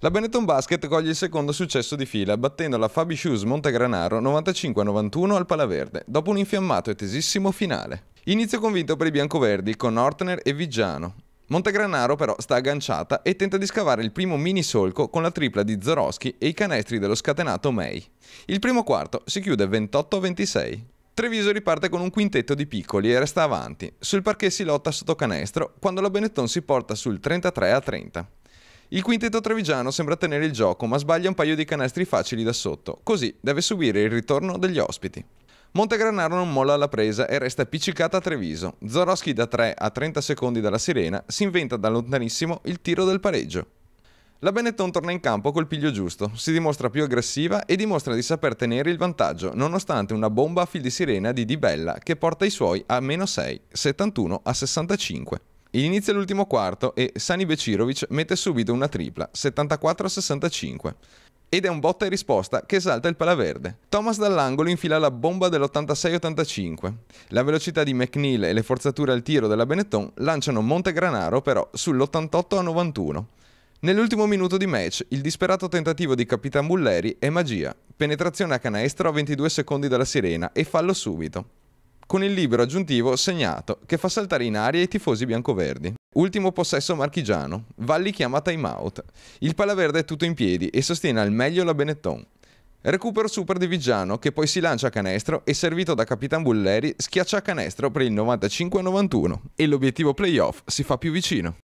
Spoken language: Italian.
La Benetton Basket coglie il secondo successo di fila, battendo la Fabi Shoes Montegranaro 95-91 al Palaverde, dopo un infiammato e tesissimo finale. Inizio convinto per i biancoverdi con Ortner e Vigiano. Montegranaro però sta agganciata e tenta di scavare il primo mini solco con la tripla di Zoroschi e i canestri dello scatenato May. Il primo quarto si chiude 28-26. Treviso riparte con un quintetto di piccoli e resta avanti. Sul parquet si lotta sotto canestro quando la Benetton si porta sul 33 30. Il quintetto trevigiano sembra tenere il gioco, ma sbaglia un paio di canestri facili da sotto, così deve subire il ritorno degli ospiti. Montegranaro non molla alla presa e resta appiccicata a Treviso. Zoroschi da 3 a 30 secondi dalla sirena si inventa da lontanissimo il tiro del pareggio. La Benetton torna in campo col piglio giusto, si dimostra più aggressiva e dimostra di saper tenere il vantaggio nonostante una bomba a fil di sirena di Di Bella che porta i suoi a meno 6, 71 a 65. Inizia l'ultimo quarto e Sani Becirovic mette subito una tripla, 74-65. Ed è un botta e risposta che esalta il palaverde. Thomas dall'angolo infila la bomba dell'86-85. La velocità di McNeil e le forzature al tiro della Benetton lanciano Montegranaro però sull'88-91. Nell'ultimo minuto di match, il disperato tentativo di Capitan Bulleri è magia. Penetrazione a canestro a 22 secondi dalla sirena e fallo subito con il libero aggiuntivo segnato che fa saltare in aria i tifosi biancoverdi. Ultimo possesso marchigiano. Valli chiama time out. Il palaverde è tutto in piedi e sostiene al meglio la Benetton. Recupero super di Vigiano che poi si lancia a canestro e servito da Capitan Bulleri schiaccia a canestro per il 95-91 e l'obiettivo playoff si fa più vicino.